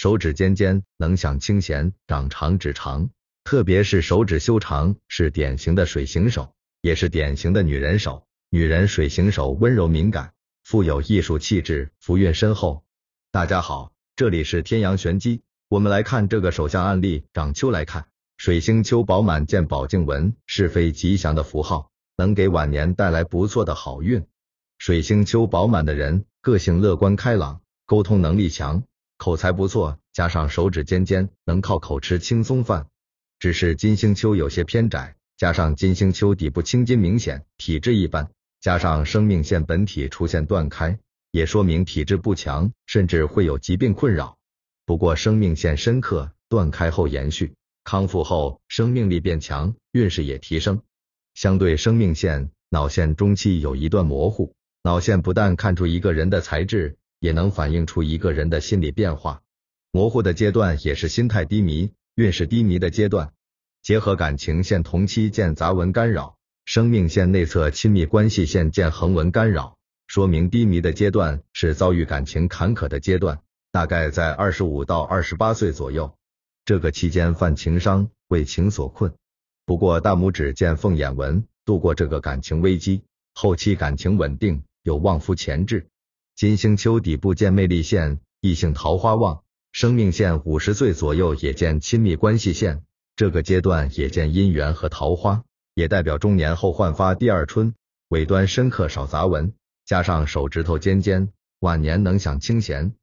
手指尖尖，能想清闲；掌长指长，特别是手指修长，是典型的水形手，也是典型的女人手。女人水形手温柔敏感，富有艺术气质，福运深厚。大家好，这里是天阳玄机。我们来看这个手相案例：掌丘来看，水星丘饱满，见宝镜纹，是非吉祥的符号，能给晚年带来不错的好运。水星丘饱满的人，个性乐观开朗，沟通能力强。口才不错，加上手指尖尖，能靠口吃轻松饭。只是金星丘有些偏窄，加上金星丘底部青筋明显，体质一般。加上生命线本体出现断开，也说明体质不强，甚至会有疾病困扰。不过生命线深刻断开后延续，康复后生命力变强，运势也提升。相对生命线，脑线中期有一段模糊。脑线不但看出一个人的材质，也能反映出一个人的心理变化。模糊的阶段也是心态低迷、运势低迷的阶段。结合感情线同期见杂文干扰，生命线内侧亲密关系线见横纹干扰，说明低迷的阶段是遭遇感情坎坷的阶段，大概在二十五到二十八岁左右。这个期间犯情伤，为情所困。不过大拇指见凤眼纹，度过这个感情危机，后期感情稳定，有旺夫潜质。金星丘底部见魅力线，异性桃花旺，生命线五十岁左右也见亲密关系线，这个阶段也见姻缘和桃花，也代表中年后焕发第二春。尾端深刻少杂纹，加上手指头尖尖，晚年能享清闲。